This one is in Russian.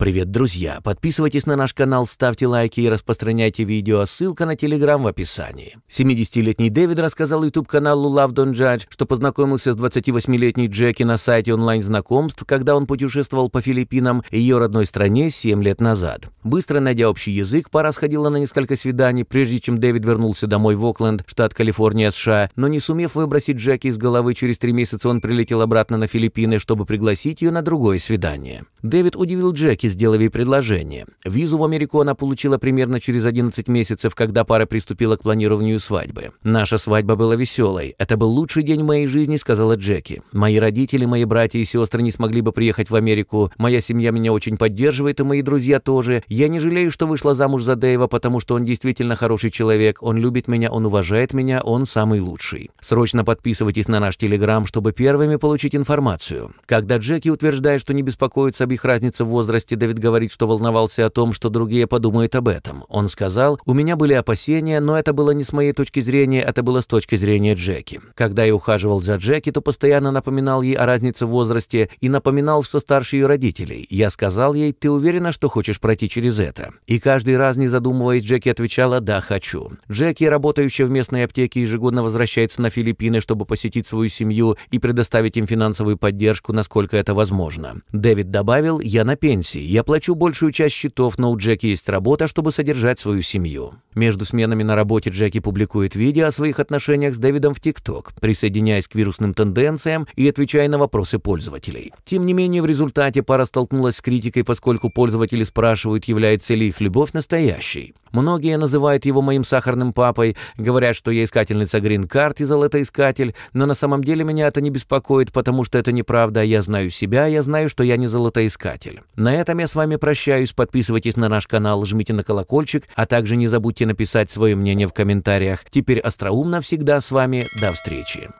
Привет, друзья! Подписывайтесь на наш канал, ставьте лайки и распространяйте видео. Ссылка на Телеграм в описании. 70-летний Дэвид рассказал YouTube-каналу Love Don't Judge, что познакомился с 28-летней Джеки на сайте онлайн-знакомств, когда он путешествовал по Филиппинам, ее родной стране, 7 лет назад. Быстро найдя общий язык, пара сходила на несколько свиданий, прежде чем Дэвид вернулся домой в Окленд, штат Калифорния, США, но не сумев выбросить Джеки из головы, через три месяца он прилетел обратно на Филиппины, чтобы пригласить ее на другое свидание. Дэвид удивил Джеки, сделав ей предложение. Визу в Америку она получила примерно через 11 месяцев, когда пара приступила к планированию свадьбы. «Наша свадьба была веселой. Это был лучший день в моей жизни», — сказала Джеки. «Мои родители, мои братья и сестры не смогли бы приехать в Америку. Моя семья меня очень поддерживает, и мои друзья тоже. Я не жалею, что вышла замуж за Дэйва, потому что он действительно хороший человек. Он любит меня, он уважает меня, он самый лучший. Срочно подписывайтесь на наш Телеграм, чтобы первыми получить информацию». Когда Джеки утверждает, что не беспокоится об их разнице в возрасте, Дэвид говорит, что волновался о том, что другие подумают об этом. Он сказал, «У меня были опасения, но это было не с моей точки зрения, это было с точки зрения Джеки. Когда я ухаживал за Джеки, то постоянно напоминал ей о разнице в возрасте и напоминал, что старше ее родителей. Я сказал ей, ты уверена, что хочешь пройти через это?» И каждый раз, не задумываясь, Джеки отвечала, «Да, хочу». Джеки, работающая в местной аптеке, ежегодно возвращается на Филиппины, чтобы посетить свою семью и предоставить им финансовую поддержку, насколько это возможно. Дэвид добавил, «Я на пенсии, я плачу большую часть счетов, но у Джеки есть работа, чтобы содержать свою семью. Между сменами на работе Джеки публикует видео о своих отношениях с Дэвидом в ТикТок, присоединяясь к вирусным тенденциям и отвечая на вопросы пользователей. Тем не менее, в результате пара столкнулась с критикой, поскольку пользователи спрашивают, является ли их любовь настоящей. Многие называют его моим сахарным папой, говорят, что я искательница грин-карт и золотоискатель, но на самом деле меня это не беспокоит, потому что это неправда. Я знаю себя, я знаю, что я не золотоискатель. На этом я с вами прощаюсь. Подписывайтесь на наш канал, жмите на колокольчик, а также не забудьте написать свое мнение в комментариях. Теперь остроумно всегда с вами. До встречи.